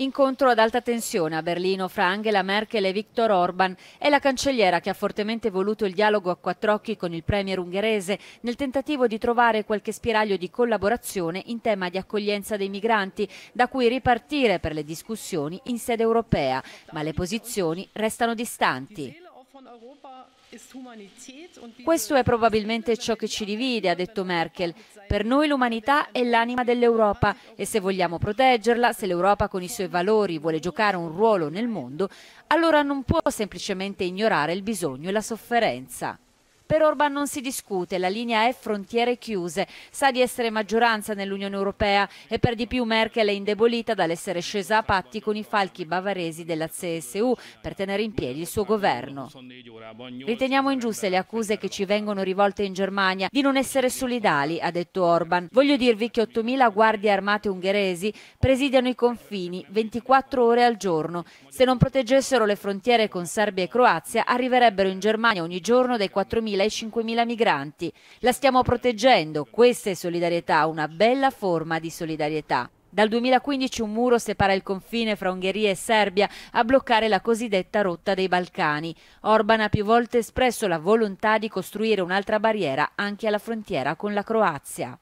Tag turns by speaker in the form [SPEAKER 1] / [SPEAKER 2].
[SPEAKER 1] Incontro ad alta tensione a Berlino fra Angela Merkel e Viktor Orban. È la cancelliera che ha fortemente voluto il dialogo a quattro occhi con il premier ungherese nel tentativo di trovare qualche spiraglio di collaborazione in tema di accoglienza dei migranti, da cui ripartire per le discussioni in sede europea. Ma le posizioni restano distanti. Questo è probabilmente ciò che ci divide, ha detto Merkel. Per noi l'umanità è l'anima dell'Europa e se vogliamo proteggerla, se l'Europa con i suoi valori vuole giocare un ruolo nel mondo, allora non può semplicemente ignorare il bisogno e la sofferenza. Per Orban non si discute, la linea è frontiere chiuse, sa di essere maggioranza nell'Unione Europea e per di più Merkel è indebolita dall'essere scesa a patti con i falchi bavaresi della CSU per tenere in piedi il suo governo. Riteniamo ingiuste le accuse che ci vengono rivolte in Germania di non essere solidali, ha detto Orban. Voglio dirvi che 8.000 guardie armate ungheresi presidiano i confini 24 ore al giorno. Se non proteggessero le frontiere con Serbia e Croazia, arriverebbero in Germania ogni giorno dai 4.000 e 5.000 migranti. La stiamo proteggendo, questa è solidarietà, una bella forma di solidarietà. Dal 2015 un muro separa il confine fra Ungheria e Serbia a bloccare la cosiddetta rotta dei Balcani. Orban ha più volte espresso la volontà di costruire un'altra barriera anche alla frontiera con la Croazia.